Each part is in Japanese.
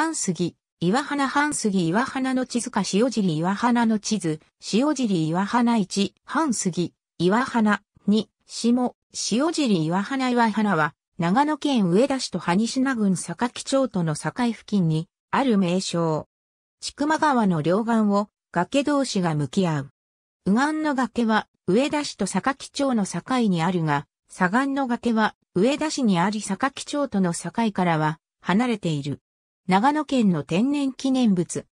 半杉、岩花半杉岩花の地図か塩尻岩花の地図、塩尻岩花1、半杉、岩花2、下、塩尻岩花岩花は、長野県上田市と萩品郡坂木町との境付近に、ある名称。千曲川の両岸を、崖同士が向き合う。右岸の崖は、上田市と坂木町の境にあるが、左岸の崖は、上田市にあり坂木町との境からは、離れている。長野県の天然記念物。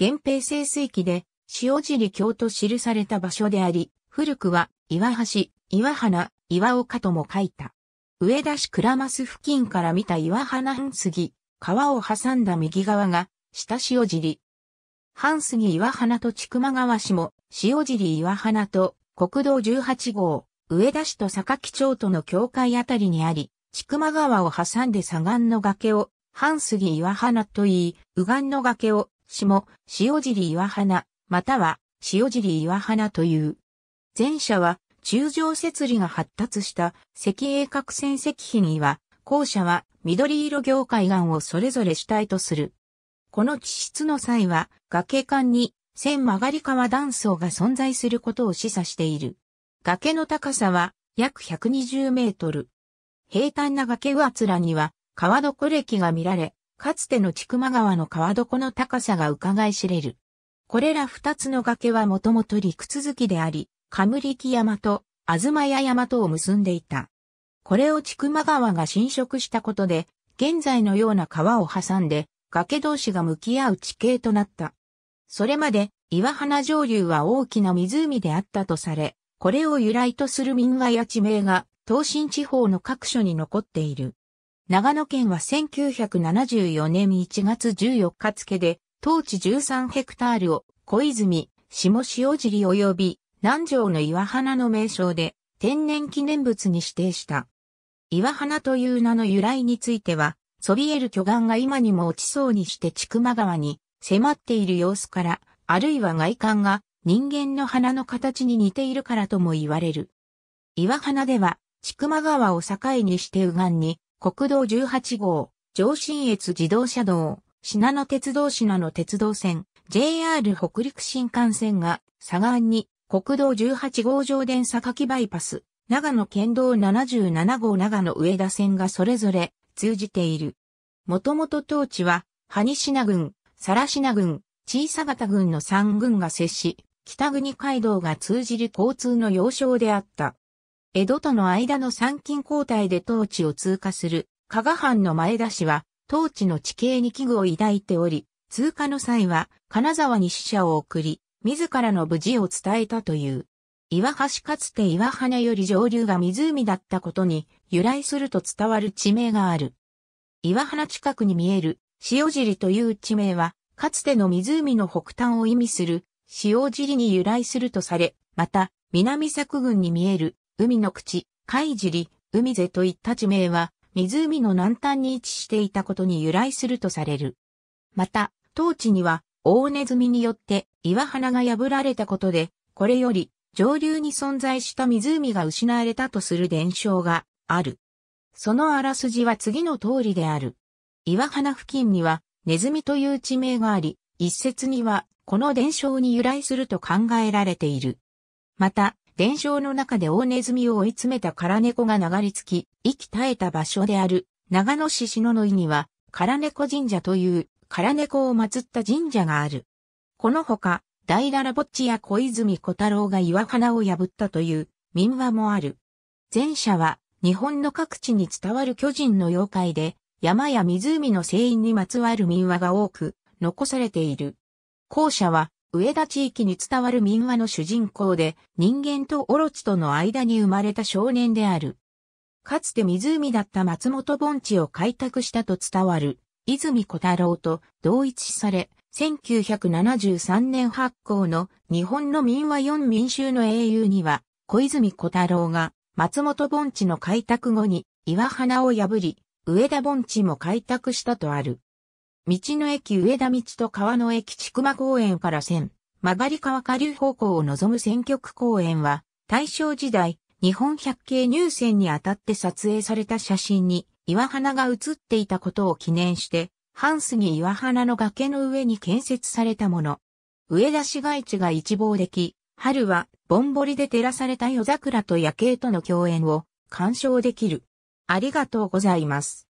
源平清水記で、塩尻京と記された場所であり、古くは、岩橋、岩花、岩岡とも書いた。上田市倉増付近から見た岩花半杉、川を挟んだ右側が、下塩尻。半杉岩花と千曲川市も、塩尻岩花と国道18号、上田市と坂木町との境界あたりにあり、千曲川を挟んで左岸の崖を半杉岩花といい、右岸の崖を、下、塩尻岩花、または、塩尻岩花という。前者は、中上節理が発達した石英核線石碑には、後者は緑色業界岩をそれぞれ主体とする。この地質の際は、崖間に千曲がり川断層が存在することを示唆している。崖の高さは約120メートル。平坦な崖上面には川床歴が見られ、かつての千曲川の川床の高さが伺い知れる。これら二つの崖はもともと陸続きであり、リキ山と東屋山とを結んでいた。これを千曲川が侵食したことで、現在のような川を挟んで、崖同士が向き合う地形となった。それまで、岩花上流は大きな湖であったとされ、これを由来とする民画や地名が、東進地方の各所に残っている。長野県は1974年1月14日付で、当地13ヘクタールを小泉、下塩尻及び南城の岩花の名称で天然記念物に指定した。岩花という名の由来については、そびえる巨岩が今にも落ちそうにして千曲川に迫っている様子から、あるいは外観が人間の花の形に似ているからとも言われる。岩花では、千曲川を境にして右岸に国道18号、上信越自動車道、品野鉄道品野鉄道線、JR 北陸新幹線が、左岸に、国道18号上電榊バイパス、長野県道77号長野上田線がそれぞれ通じている。もともと当地は、萩品郡、更品郡、小佐方郡の3郡が接し、北国街道が通じる交通の要衝であった。江戸との間の参勤交代で当地を通過する、加賀藩の前田氏は、当地の地形に危惧を抱いており、通過の際は、金沢に使者を送り、自らの無事を伝えたという。岩橋かつて岩花より上流が湖だったことに由来すると伝わる地名がある。岩花近くに見える塩尻という地名は、かつての湖の北端を意味する塩尻に由来するとされ、また、南作郡に見える海の口、海尻、海瀬といった地名は、湖の南端に位置していたことに由来するとされる。また、当地には、大ネズミによって岩花が破られたことで、これより上流に存在した湖が失われたとする伝承がある。そのあらすじは次の通りである。岩花付近にはネズミという地名があり、一説にはこの伝承に由来すると考えられている。また、伝承の中で大ネズミを追い詰めた空猫が流れ着き、息絶えた場所である長野市篠の井には、空猫神社という空猫を祀った神社がある。このほか、大ららぼっちや小泉小太郎が岩花を破ったという民話もある。前者は日本の各地に伝わる巨人の妖怪で、山や湖の聖院にまつわる民話が多く残されている。後者は上田地域に伝わる民話の主人公で、人間とオロチとの間に生まれた少年である。かつて湖だった松本盆地を開拓したと伝わる、泉小太郎と同一され、1973年発行の日本の民話4民衆の英雄には、小泉小太郎が松本盆地の開拓後に岩花を破り、上田盆地も開拓したとある。道の駅上田道と川の駅千曲公園から線、曲がり川下流方向を望む選挙区公園は、大正時代、日本百景入選にあたって撮影された写真に、岩花が写っていたことを記念して、半杉岩花の崖の上に建設されたもの。上田市街地が一望でき、春は、ぼんぼりで照らされた夜桜と夜景との共演を、鑑賞できる。ありがとうございます。